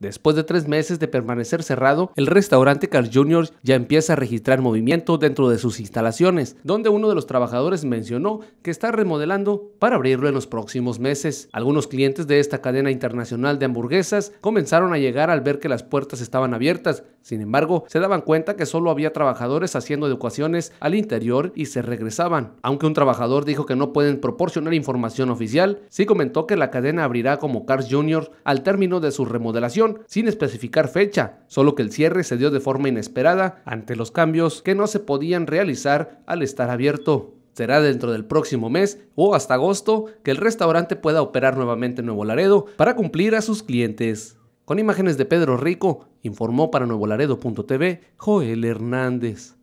Después de tres meses de permanecer cerrado, el restaurante Carl Jr. ya empieza a registrar movimiento dentro de sus instalaciones, donde uno de los trabajadores mencionó que está remodelando para abrirlo en los próximos meses. Algunos clientes de esta cadena internacional de hamburguesas comenzaron a llegar al ver que las puertas estaban abiertas, sin embargo, se daban cuenta que solo había trabajadores haciendo adecuaciones al interior y se regresaban. Aunque un trabajador dijo que no pueden proporcionar información oficial, sí comentó que la cadena abrirá como Carl Jr. al término de su remodelación sin especificar fecha, solo que el cierre se dio de forma inesperada ante los cambios que no se podían realizar al estar abierto. Será dentro del próximo mes o hasta agosto que el restaurante pueda operar nuevamente en Nuevo Laredo para cumplir a sus clientes. Con imágenes de Pedro Rico, informó para Laredo.tv Joel Hernández.